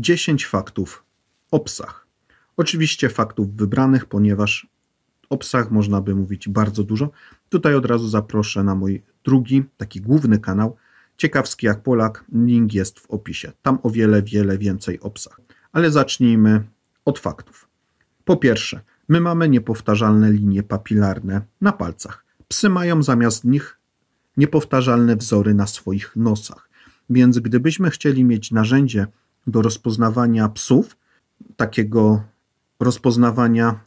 10 faktów o psach. Oczywiście faktów wybranych, ponieważ o psach można by mówić bardzo dużo. Tutaj od razu zaproszę na mój drugi, taki główny kanał, Ciekawski jak Polak, link jest w opisie. Tam o wiele, wiele więcej o psach. Ale zacznijmy od faktów. Po pierwsze, my mamy niepowtarzalne linie papilarne na palcach. Psy mają zamiast nich niepowtarzalne wzory na swoich nosach. Więc gdybyśmy chcieli mieć narzędzie, do rozpoznawania psów, takiego rozpoznawania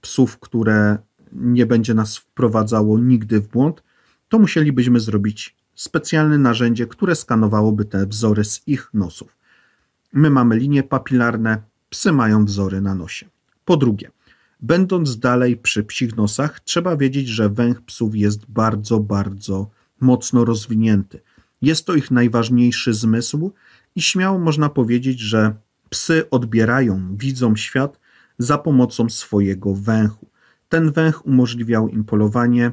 psów, które nie będzie nas wprowadzało nigdy w błąd, to musielibyśmy zrobić specjalne narzędzie, które skanowałoby te wzory z ich nosów. My mamy linie papilarne, psy mają wzory na nosie. Po drugie, będąc dalej przy psich nosach, trzeba wiedzieć, że węch psów jest bardzo, bardzo mocno rozwinięty. Jest to ich najważniejszy zmysł i śmiało można powiedzieć, że psy odbierają widzom świat za pomocą swojego węchu. Ten węch umożliwiał im polowanie,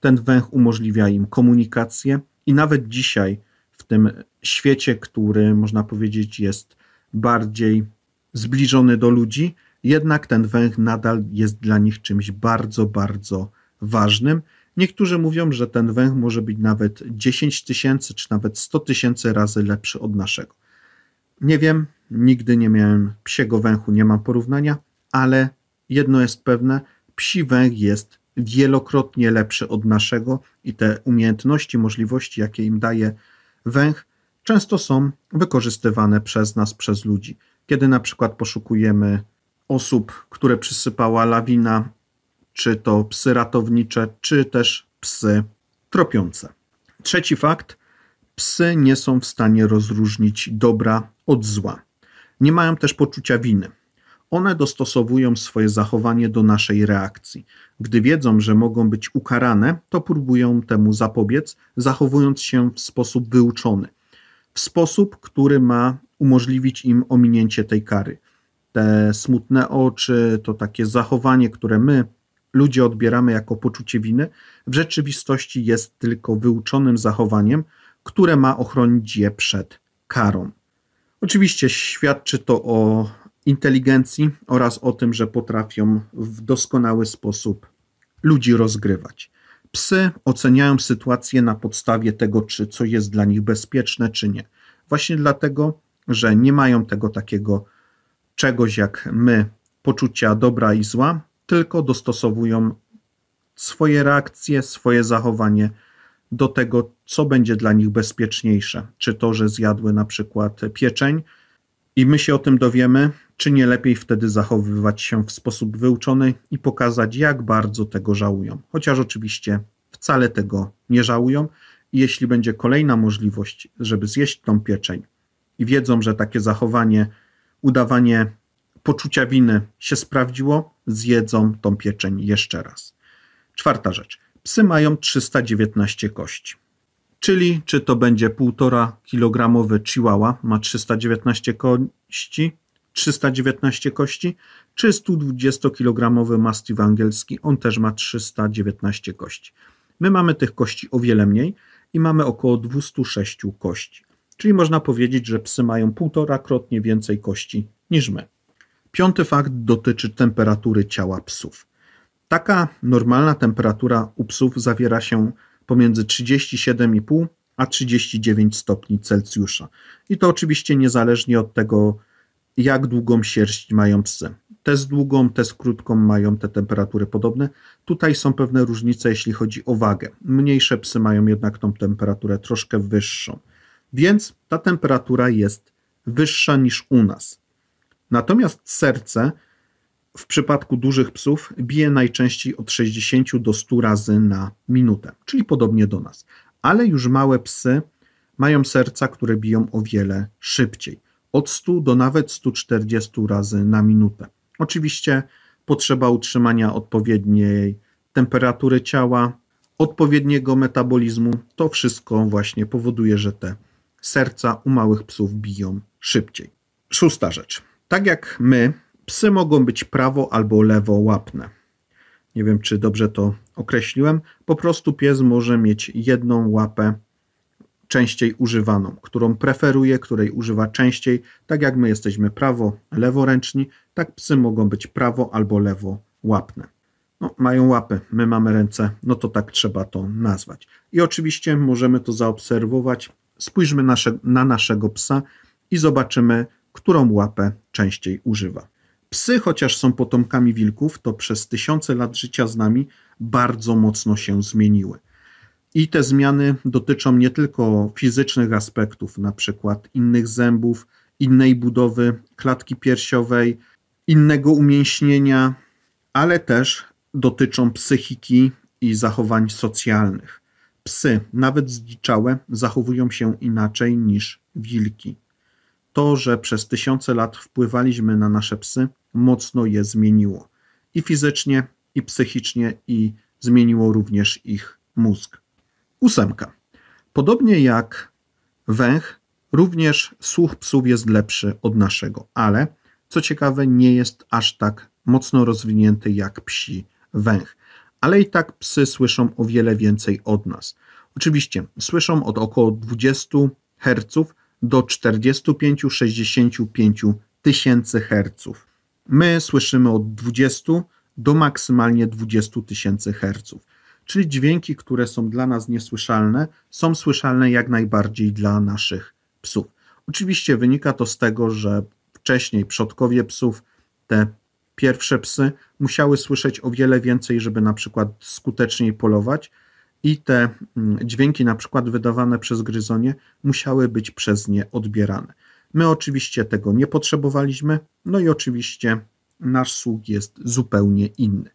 ten węch umożliwia im komunikację i nawet dzisiaj w tym świecie, który można powiedzieć jest bardziej zbliżony do ludzi, jednak ten węch nadal jest dla nich czymś bardzo, bardzo ważnym Niektórzy mówią, że ten węch może być nawet 10 tysięcy czy nawet 100 tysięcy razy lepszy od naszego. Nie wiem, nigdy nie miałem psiego węchu, nie mam porównania, ale jedno jest pewne: psi węch jest wielokrotnie lepszy od naszego i te umiejętności, możliwości, jakie im daje węch, często są wykorzystywane przez nas, przez ludzi. Kiedy na przykład poszukujemy osób, które przysypała lawina czy to psy ratownicze, czy też psy tropiące. Trzeci fakt: psy nie są w stanie rozróżnić dobra od zła. Nie mają też poczucia winy. One dostosowują swoje zachowanie do naszej reakcji. Gdy wiedzą, że mogą być ukarane, to próbują temu zapobiec, zachowując się w sposób wyuczony, w sposób, który ma umożliwić im ominięcie tej kary. Te smutne oczy to takie zachowanie, które my ludzie odbieramy jako poczucie winy, w rzeczywistości jest tylko wyuczonym zachowaniem, które ma ochronić je przed karą. Oczywiście świadczy to o inteligencji oraz o tym, że potrafią w doskonały sposób ludzi rozgrywać. Psy oceniają sytuację na podstawie tego, czy coś jest dla nich bezpieczne, czy nie. Właśnie dlatego, że nie mają tego takiego czegoś jak my, poczucia dobra i zła, tylko dostosowują swoje reakcje, swoje zachowanie do tego, co będzie dla nich bezpieczniejsze. Czy to, że zjadły na przykład pieczeń i my się o tym dowiemy, czy nie lepiej wtedy zachowywać się w sposób wyuczony i pokazać, jak bardzo tego żałują. Chociaż oczywiście wcale tego nie żałują. I jeśli będzie kolejna możliwość, żeby zjeść tą pieczeń i wiedzą, że takie zachowanie, udawanie poczucia winy się sprawdziło, zjedzą tą pieczeń jeszcze raz. Czwarta rzecz. Psy mają 319 kości. Czyli czy to będzie 1,5 kilogramowy chihuahua ma 319 kości, 319 kości, czy 120 kilogramowy mastiff angielski, on też ma 319 kości. My mamy tych kości o wiele mniej i mamy około 206 kości. Czyli można powiedzieć, że psy mają półtora krotnie więcej kości niż my. Piąty fakt dotyczy temperatury ciała psów. Taka normalna temperatura u psów zawiera się pomiędzy 37,5 a 39 stopni Celsjusza. I to oczywiście niezależnie od tego, jak długą sierść mają psy. Te z długą, te z krótką mają te temperatury podobne. Tutaj są pewne różnice, jeśli chodzi o wagę. Mniejsze psy mają jednak tą temperaturę troszkę wyższą. Więc ta temperatura jest wyższa niż u nas. Natomiast serce w przypadku dużych psów bije najczęściej od 60 do 100 razy na minutę, czyli podobnie do nas. Ale już małe psy mają serca, które biją o wiele szybciej od 100 do nawet 140 razy na minutę. Oczywiście potrzeba utrzymania odpowiedniej temperatury ciała, odpowiedniego metabolizmu. To wszystko właśnie powoduje, że te serca u małych psów biją szybciej. Szósta rzecz. Tak jak my, psy mogą być prawo albo lewo łapne. Nie wiem, czy dobrze to określiłem. Po prostu pies może mieć jedną łapę częściej używaną, którą preferuje, której używa częściej. Tak jak my jesteśmy prawo, leworęczni, tak psy mogą być prawo albo łapne. No, mają łapy, my mamy ręce, no to tak trzeba to nazwać. I oczywiście możemy to zaobserwować. Spójrzmy nasze, na naszego psa i zobaczymy, którą łapę częściej używa. Psy, chociaż są potomkami wilków, to przez tysiące lat życia z nami bardzo mocno się zmieniły. I te zmiany dotyczą nie tylko fizycznych aspektów, na przykład innych zębów, innej budowy klatki piersiowej, innego umięśnienia, ale też dotyczą psychiki i zachowań socjalnych. Psy, nawet zdziczałe, zachowują się inaczej niż wilki. To, że przez tysiące lat wpływaliśmy na nasze psy, mocno je zmieniło. I fizycznie, i psychicznie, i zmieniło również ich mózg. Ósemka. Podobnie jak węch, również słuch psów jest lepszy od naszego, ale co ciekawe, nie jest aż tak mocno rozwinięty jak psi węch. Ale i tak psy słyszą o wiele więcej od nas. Oczywiście słyszą od około 20 Hz do 45-65 tysięcy herców. My słyszymy od 20 do maksymalnie 20 tysięcy herców. Czyli dźwięki, które są dla nas niesłyszalne, są słyszalne jak najbardziej dla naszych psów. Oczywiście wynika to z tego, że wcześniej przodkowie psów, te pierwsze psy, musiały słyszeć o wiele więcej, żeby na przykład skuteczniej polować, i te mm, dźwięki, na przykład wydawane przez gryzonie, musiały być przez nie odbierane. My oczywiście tego nie potrzebowaliśmy, no i oczywiście nasz sług jest zupełnie inny.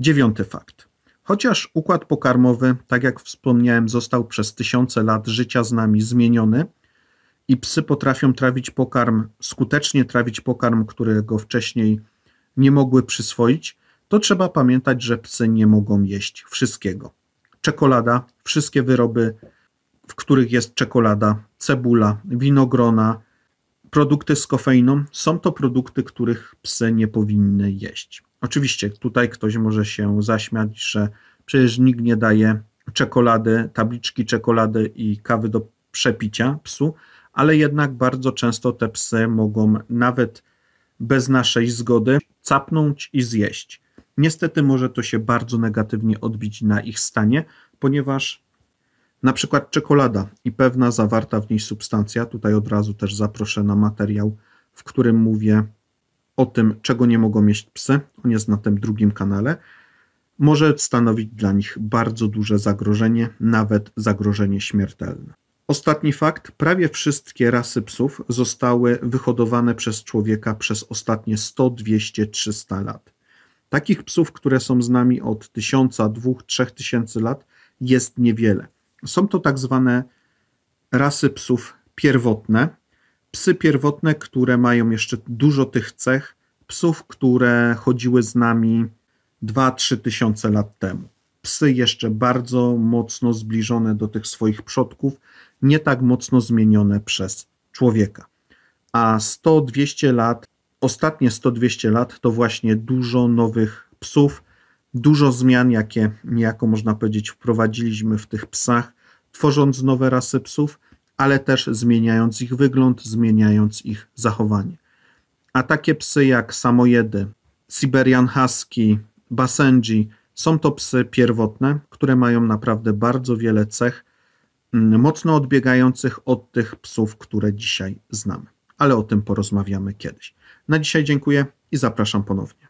Dziewiąty fakt. Chociaż układ pokarmowy, tak jak wspomniałem, został przez tysiące lat życia z nami zmieniony i psy potrafią trawić pokarm, skutecznie trawić pokarm, którego wcześniej nie mogły przyswoić, to trzeba pamiętać, że psy nie mogą jeść wszystkiego czekolada, wszystkie wyroby, w których jest czekolada, cebula, winogrona, produkty z kofeiną, są to produkty, których psy nie powinny jeść. Oczywiście tutaj ktoś może się zaśmiać, że przecież nikt nie daje czekolady, tabliczki czekolady i kawy do przepicia psu, ale jednak bardzo często te psy mogą nawet bez naszej zgody capnąć i zjeść. Niestety może to się bardzo negatywnie odbić na ich stanie, ponieważ na przykład czekolada i pewna zawarta w niej substancja, tutaj od razu też zaproszę na materiał, w którym mówię o tym, czego nie mogą mieć psy, on jest na tym drugim kanale, może stanowić dla nich bardzo duże zagrożenie, nawet zagrożenie śmiertelne. Ostatni fakt: prawie wszystkie rasy psów zostały wyhodowane przez człowieka przez ostatnie 100, 200, 300 lat. Takich psów, które są z nami od tysiąca, dwóch, trzech tysięcy lat, jest niewiele. Są to tak zwane rasy psów pierwotne. Psy pierwotne, które mają jeszcze dużo tych cech, psów, które chodziły z nami 2-3 tysiące lat temu. Psy jeszcze bardzo mocno zbliżone do tych swoich przodków, nie tak mocno zmienione przez człowieka. A 100-200 lat ostatnie 100-200 lat to właśnie dużo nowych psów, dużo zmian, jakie niejako można powiedzieć wprowadziliśmy w tych psach, tworząc nowe rasy psów, ale też zmieniając ich wygląd, zmieniając ich zachowanie. A takie psy jak samojedy, Siberian Husky, Basenji są to psy pierwotne, które mają naprawdę bardzo wiele cech, mm, mocno odbiegających od tych psów, które dzisiaj znamy. Ale o tym porozmawiamy kiedyś. Na dzisiaj dziękuję i zapraszam ponownie.